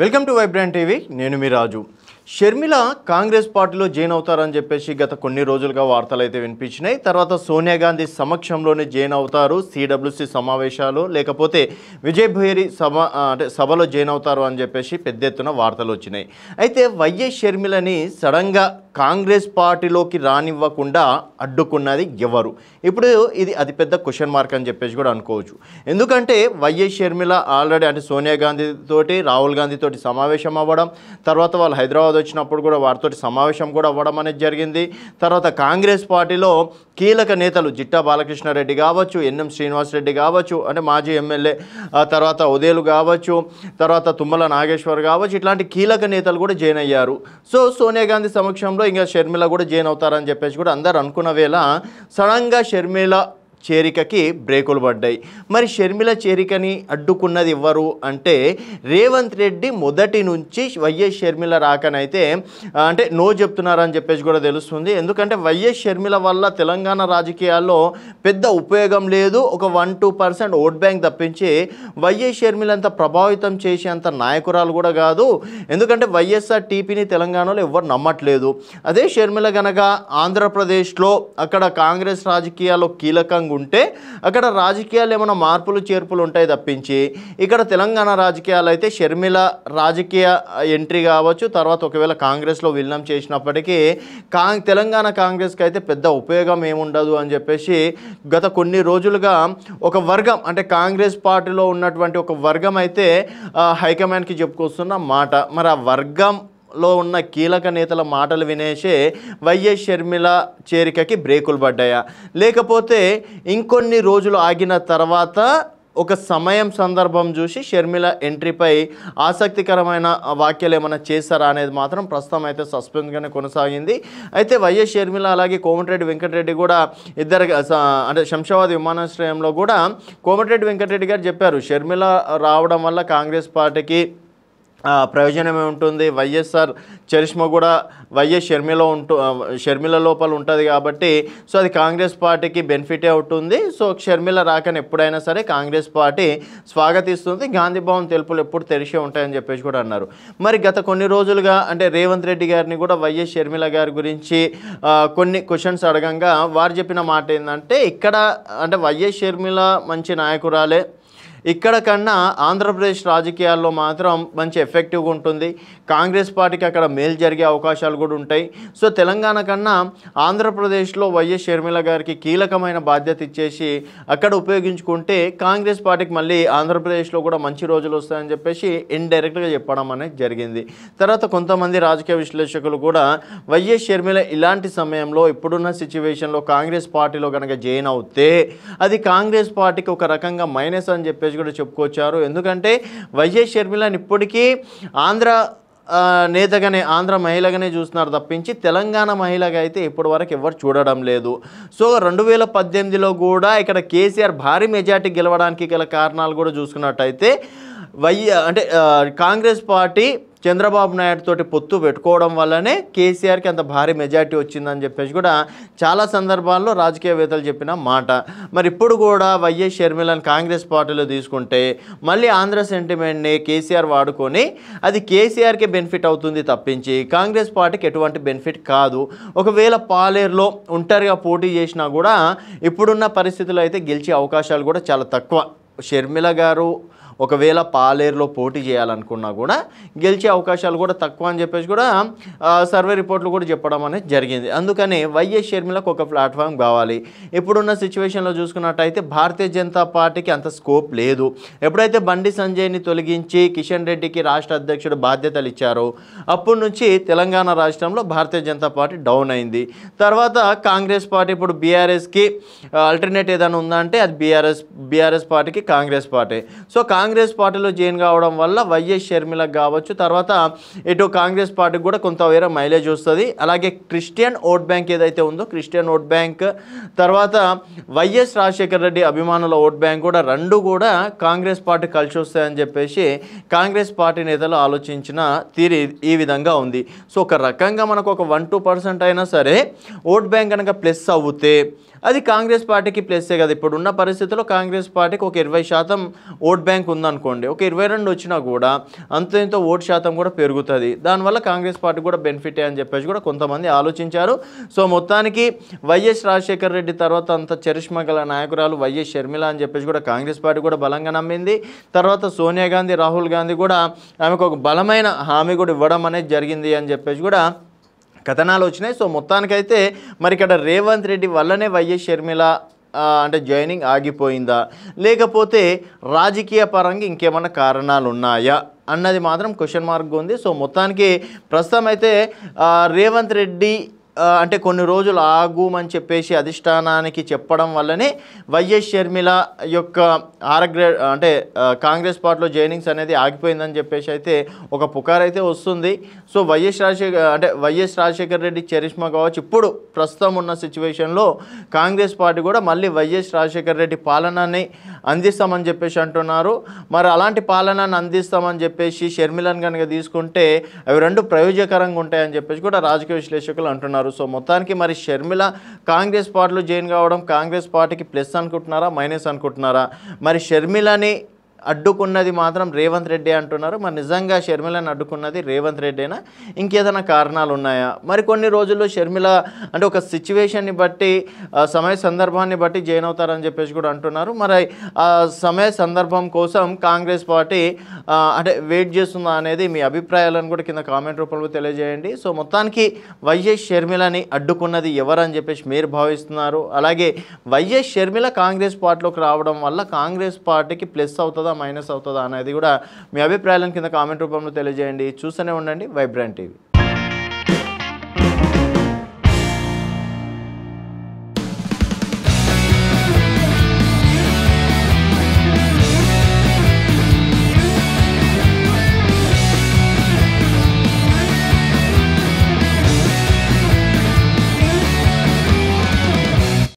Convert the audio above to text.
welcome to Vibrant TV నేను మీ రాజు షర్మిల కాంగ్రెస్ పార్టీలో join అవుతారని చెప్పేసి గత కొన్ని రోజులుగా వార్తలు అయితే వినిపించినాయి తర్వాత సోనియా గాంధీ సమక్షంలోనే జాయిన్ అవుతారు సిడబ్ల్యూసి సమావేశాలు లేకపోతే విజయ్ భైరి సభ అంటే సభలో జాయిన్ అవుతారు అని చెప్పేసి పెద్ద ఎత్తున వార్తలు వచ్చినాయి అయితే వైఎస్ షర్మిలని సడన్గా కాంగ్రెస్ పార్టీలోకి రానివ్వకుండా అడ్డుకున్నది ఎవరు ఇప్పుడు ఇది అతిపెద్ద క్వశ్చన్ మార్క్ అని చెప్పేసి కూడా అనుకోవచ్చు ఎందుకంటే వైఎస్ షర్మిల ఆల్రెడీ అంటే సోనియా గాంధీతోటి రాహుల్ గాంధీ తోటి సమావేశం అవ్వడం తర్వాత వాళ్ళు హైదరాబాద్ వచ్చినప్పుడు కూడా వారితోటి సమావేశం కూడా అవ్వడం అనేది జరిగింది తర్వాత కాంగ్రెస్ పార్టీలో కీలక నేతలు జిట్టా బాలకృష్ణారెడ్డి కావచ్చు ఎన్ఎం శ్రీనివాసరెడ్డి కావచ్చు అంటే మాజీ ఎమ్మెల్యే తర్వాత ఉదయలు కావచ్చు తర్వాత తుమ్మల నాగేశ్వర్ కావచ్చు ఇట్లాంటి కీలక నేతలు కూడా జాయిన్ అయ్యారు సో సోనియా గాంధీ సమక్షంలో ఇంకా షర్మిల కూడా జాయిన్ అవుతారని చెప్పేసి కూడా అందరు అనుకున్న వేళ సడన్గా షర్మిల చేరికకి బ్రేకులు పడ్డాయి మరి షర్మిల చేరికని అడ్డుకున్నది ఎవరు అంటే రేవంత్ రెడ్డి మొదటి నుంచి వైఎస్ షర్మిల రాకనైతే అంటే నో చెప్తున్నారని చెప్పేసి కూడా తెలుస్తుంది ఎందుకంటే వైఎస్ షర్మిల వల్ల తెలంగాణ రాజకీయాల్లో పెద్ద ఉపయోగం లేదు ఒక one two percent vote bank తప్పించి వైఎస్ షర్మిల అంత ప్రభావితం చేసేంత నాయకురాలు కూడా కాదు ఎందుకంటే వైఎస్ఆర్ టీపీని తెలంగాణలో ఎవరు నమ్మట్లేదు అదే షర్మిల గనక ఆంధ్రప్రదేశ్లో అక్కడ కాంగ్రెస్ రాజకీయాల్లో కీలకంగా ఉంటే అక్కడ రాజకీయాలు ఏమైనా మార్పులు చేర్పులు ఉంటాయి తప్పించి ఇక్కడ తెలంగాణ రాజకీయాలు అయితే షర్మిల రాజకీయ ఎంట్రీ కావచ్చు తర్వాత ఒకవేళ కాంగ్రెస్లో విలీనం చేసినప్పటికీ కాంగ్ తెలంగాణ కాంగ్రెస్కి అయితే పెద్ద ఉపయోగం ఏముండదు అని చెప్పేసి గత కొన్ని రోజులుగా ఒక వర్గం అంటే కాంగ్రెస్ పార్టీలో ఉన్నటువంటి ఒక వర్గం అయితే హైకమాండ్కి చెప్పుకొస్తున్న మాట మరి ఆ వర్గం లో ఉన్న కీలక నేతల మాటలు వినేసే వైఎస్ షర్మిల చేరికకి బ్రేకులు పడ్డాయా లేకపోతే ఇంకొన్ని రోజులు ఆగిన తర్వాత ఒక సమయం సందర్భం చూసి షర్మిల ఎంట్రీపై ఆసక్తికరమైన వ్యాఖ్యలు ఏమైనా చేస్తారా అనేది మాత్రం ప్రస్తుతం అయితే సస్పెన్స్గానే కొనసాగింది అయితే వైఎస్ షర్మిల అలాగే కోమటిరెడ్డి వెంకటరెడ్డి కూడా ఇద్దరు అంటే శంషాబాద్ విమానాశ్రయంలో కూడా కోమటిరెడ్డి వెంకటరెడ్డి గారు చెప్పారు షర్మిల రావడం వల్ల కాంగ్రెస్ పార్టీకి ప్రయోజనమే ఉంటుంది వైఎస్ఆర్ చరిష్మ కూడా వైఎస్ షర్మిలో ఉంటు షర్మిల లోపల ఉంటుంది కాబట్టి సో అది కాంగ్రెస్ పార్టీకి బెనిఫిటే అవుతుంది సో షర్మిల రాకని ఎప్పుడైనా సరే కాంగ్రెస్ పార్టీ స్వాగతిస్తుంది గాంధీ భవన్ తెలుపులు ఎప్పుడు తెరిచే ఉంటాయని చెప్పేసి కూడా అన్నారు మరి గత కొన్ని రోజులుగా అంటే రేవంత్ రెడ్డి గారిని కూడా వైఎస్ షర్మిల గారి గురించి కొన్ని క్వశ్చన్స్ అడగంగా వారు చెప్పిన మాట ఏంటంటే ఇక్కడ అంటే వైఎస్ షర్మిల మంచి నాయకురాలే ఇక్కడ కన్నా ఆంధ్రప్రదేశ్ రాజకీయాల్లో మాత్రం మంచి ఎఫెక్టివ్గా ఉంటుంది కాంగ్రెస్ పార్టీకి అక్కడ మేలు జరిగే అవకాశాలు కూడా ఉంటాయి సో తెలంగాణ కన్నా ఆంధ్రప్రదేశ్లో వైఎస్ షర్మిల గారికి కీలకమైన బాధ్యత ఇచ్చేసి అక్కడ ఉపయోగించుకుంటే కాంగ్రెస్ పార్టీకి మళ్ళీ ఆంధ్రప్రదేశ్లో కూడా మంచి రోజులు వస్తాయని చెప్పేసి ఇండైరెక్ట్గా చెప్పడం అనేది జరిగింది తర్వాత కొంతమంది రాజకీయ విశ్లేషకులు కూడా వైఎస్ షర్మిల ఇలాంటి సమయంలో ఇప్పుడున్న సిచ్యువేషన్లో కాంగ్రెస్ పార్టీలో కనుక జైన్ అవుతే అది కాంగ్రెస్ పార్టీకి ఒక రకంగా మైనస్ అని చెప్పేసి కావచ్చు కూడా చెప్పుకొచ్చారు ఎందుకంటే వైజయ్ షర్మిలని ఇప్పటికీ ఆంధ్ర నేతగానే ఆంధ్ర మహిళగానే చూస్తున్నారు తప్పించి తెలంగాణ మహిళగా అయితే ఇప్పటి వరకు ఎవరు చూడడం లేదు సో రెండు వేల పద్దెనిమిదిలో కూడా ఇక్కడ కేసీఆర్ భారీ మెజార్టీ గెలవడానికి గల కారణాలు కూడా చూసుకున్నట్టయితే వై అంటే కాంగ్రెస్ పార్టీ చంద్రబాబు నాయుడు తోటి పొత్తు పెట్టుకోవడం వల్లనే కేసీఆర్కి అంత భారీ మెజార్టీ వచ్చిందని చెప్పేసి కూడా చాలా సందర్భాల్లో రాజకీయవేత్తలు చెప్పిన మాట మరి ఇప్పుడు కూడా వైఎస్ షర్మిలను కాంగ్రెస్ పార్టీలో తీసుకుంటే మళ్ళీ ఆంధ్ర సెంటిమెంట్ని కేసీఆర్ వాడుకొని అది కేసీఆర్కే బెనిఫిట్ అవుతుంది తప్పించి కాంగ్రెస్ పార్టీకి ఎటువంటి బెనిఫిట్ కాదు ఒకవేళ పాలేరులో ఒంటరిగా పోటీ చేసినా కూడా ఇప్పుడున్న పరిస్థితులు అయితే గెలిచే అవకాశాలు కూడా చాలా తక్కువ షర్మిల గారు ఒకవేళ పాలేరులో పోటీ చేయాలనుకున్నా కూడా గెలిచే అవకాశాలు కూడా తక్కువ అని చెప్పేసి కూడా సర్వే రిపోర్ట్లు కూడా చెప్పడం అనేది జరిగింది అందుకని వైఎస్ షర్మిలకు ఒక ప్లాట్ఫామ్ కావాలి ఇప్పుడున్న సిచ్యువేషన్లో చూసుకున్నట్టయితే భారతీయ జనతా పార్టీకి అంత స్కోప్ లేదు ఎప్పుడైతే బండి సంజయ్ని తొలగించి కిషన్ రెడ్డికి రాష్ట్ర అధ్యక్షుడు బాధ్యతలు ఇచ్చారో అప్పటి నుంచి తెలంగాణ రాష్ట్రంలో భారతీయ జనతా పార్టీ డౌన్ అయింది తర్వాత కాంగ్రెస్ పార్టీ ఇప్పుడు బీఆర్ఎస్కి ఆల్టర్నేట్ ఏదైనా ఉందంటే అది బీఆర్ఎస్ బీఆర్ఎస్ పార్టీకి కాంగ్రెస్ పార్టీ సో కా కాంగ్రెస్ పార్టీలో జాయిన్ కావడం వల్ల వైఎస్ షర్మిలకు కావచ్చు తర్వాత ఇటు కాంగ్రెస్ పార్టీకి కూడా కొంత వేరే మైలేజ్ వస్తుంది అలాగే క్రిస్టియన్ ఓట్ బ్యాంక్ ఏదైతే ఉందో క్రిస్టియన్ ఓట్ బ్యాంక్ తర్వాత వైఎస్ రాజశేఖర రెడ్డి అభిమానుల ఓట్ బ్యాంక్ కూడా రెండు కూడా కాంగ్రెస్ పార్టీ కలిసి వస్తాయని చెప్పేసి కాంగ్రెస్ పార్టీ నేతలు ఆలోచించిన తీరు ఈ విధంగా ఉంది సో ఒక రకంగా మనకు ఒక వన్ టూ పర్సెంట్ అయినా సరే ఓట్ బ్యాంక్ కనుక ప్లస్ అవుతే అది కాంగ్రెస్ పార్టీకి ప్లేసే కదా ఇప్పుడు ఉన్న పరిస్థితుల్లో కాంగ్రెస్ పార్టీకి ఒక ఇరవై శాతం ఓట్ బ్యాంక్ ఉందనుకోండి ఒక ఇరవై రెండు వచ్చినా కూడా అంత ఇంత ఓటు శాతం కూడా పెరుగుతుంది దానివల్ల కాంగ్రెస్ పార్టీ కూడా బెనిఫిట్ అని చెప్పేసి కూడా కొంతమంది ఆలోచించారు సో మొత్తానికి వైఎస్ రాజశేఖర రెడ్డి తర్వాత అంత చరిష్మా గల నాయకురాలు వైఎస్ షర్మిల అని చెప్పేసి కూడా కాంగ్రెస్ పార్టీ కూడా బలంగా నమ్మింది తర్వాత సోనియా గాంధీ రాహుల్ గాంధీ కూడా ఆమెకు ఒక బలమైన హామీ కూడా ఇవ్వడం అనేది జరిగింది అని చెప్పేసి కూడా కథనాలు వచ్చినాయి సో మొత్తానికైతే మరి ఇక్కడ రేవంత్ రెడ్డి వల్లనే వైఎస్ షర్మిల అంటే జాయినింగ్ ఆగిపోయిందా లేకపోతే రాజకీయ పరంగా ఇంకేమైనా కారణాలు ఉన్నాయా అన్నది మాత్రం క్వశ్చన్ మార్క్ ఉంది సో మొత్తానికి ప్రస్తుతం అయితే రేవంత్ రెడ్డి అంటే కొన్ని రోజులు ఆగుమని చెప్పేసి అధిష్టానానికి చెప్పడం వల్లనే వైఎస్ షర్మిల యొక్క ఆరగ్రే అంటే కాంగ్రెస్ పార్టీలో జాయినింగ్స్ అనేది ఆగిపోయిందని చెప్పేసి అయితే ఒక పుకార్ అయితే వస్తుంది సో వైఎస్ రాజశేఖర్ అంటే వైఎస్ రాజశేఖర రెడ్డి చరిష్మా కావచ్చు ఇప్పుడు ప్రస్తుతం ఉన్న సిచ్యువేషన్లో కాంగ్రెస్ పార్టీ కూడా మళ్ళీ వైఎస్ రాజశేఖర రెడ్డి పాలనని అందిస్తామని చెప్పేసి అంటున్నారు మరి అలాంటి పాలనను అందిస్తామని చెప్పేసి షర్మిలను కనుక తీసుకుంటే అవి రెండు ప్రయోజకరంగా ఉంటాయని చెప్పేసి కూడా రాజకీయ విశ్లేషకులు అంటున్నారు సో మొత్తానికి మరి షర్మిల కాంగ్రెస్ పార్టీలో జాయిన్ కావడం కాంగ్రెస్ పార్టీకి ప్లస్ అనుకుంటున్నారా మైనస్ అనుకుంటున్నారా మరి షర్మిలని అడ్డుకున్నది మాత్రం రేవంత్ రెడ్డి అంటున్నారు మరి నిజంగా షర్మిలని అడ్డుకున్నది రేవంత్ రెడ్డేనా ఇంకేదైనా కారణాలు ఉన్నాయా మరి కొన్ని రోజుల్లో షర్మిల అంటే ఒక సిచ్యువేషన్ని బట్టి సమయ సందర్భాన్ని బట్టి జాయిన్ అవుతారని చెప్పేసి కూడా అంటున్నారు మరి ఆ సమయ సందర్భం కోసం కాంగ్రెస్ పార్టీ అంటే వెయిట్ చేస్తుందా అనేది మీ అభిప్రాయాలను కూడా కింద కామెంట్ రూపంలో తెలియజేయండి సో మొత్తానికి వైఎస్ షర్మిలని అడ్డుకున్నది ఎవరని చెప్పేసి మీరు భావిస్తున్నారు అలాగే వైఎస్ షర్మిల కాంగ్రెస్ పార్టీలోకి రావడం వల్ల కాంగ్రెస్ పార్టీకి ప్లస్ అవుతుందా మైనస్ అవుతుందా అనేది కూడా మీ అభిప్రాయాలను కింద కామెంట్ రూపంలో తెలియజేయండి చూస్తూనే ఉండండి వైబ్రాంట్ టీవీ